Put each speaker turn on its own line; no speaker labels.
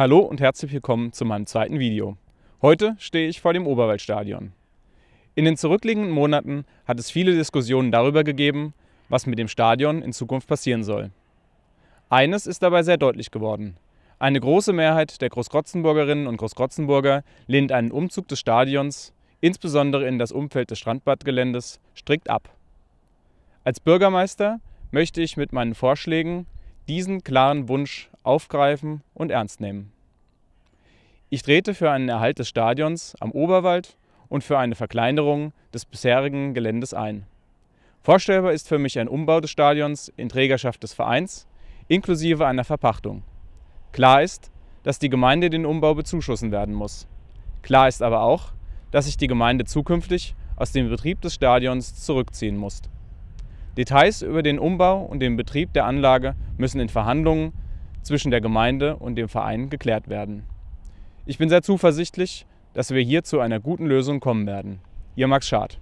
Hallo und herzlich willkommen zu meinem zweiten Video. Heute stehe ich vor dem Oberwaldstadion. In den zurückliegenden Monaten hat es viele Diskussionen darüber gegeben, was mit dem Stadion in Zukunft passieren soll. Eines ist dabei sehr deutlich geworden. Eine große Mehrheit der Großkrotzenburgerinnen und Großkrotzenburger lehnt einen Umzug des Stadions, insbesondere in das Umfeld des Strandbadgeländes, strikt ab. Als Bürgermeister möchte ich mit meinen Vorschlägen diesen klaren Wunsch aufgreifen und ernst nehmen. Ich trete für einen Erhalt des Stadions am Oberwald und für eine Verkleinerung des bisherigen Geländes ein. Vorstellbar ist für mich ein Umbau des Stadions in Trägerschaft des Vereins inklusive einer Verpachtung. Klar ist, dass die Gemeinde den Umbau bezuschussen werden muss. Klar ist aber auch, dass sich die Gemeinde zukünftig aus dem Betrieb des Stadions zurückziehen muss. Details über den Umbau und den Betrieb der Anlage müssen in Verhandlungen zwischen der Gemeinde und dem Verein geklärt werden. Ich bin sehr zuversichtlich, dass wir hier zu einer guten Lösung kommen werden. Ihr Max Schad.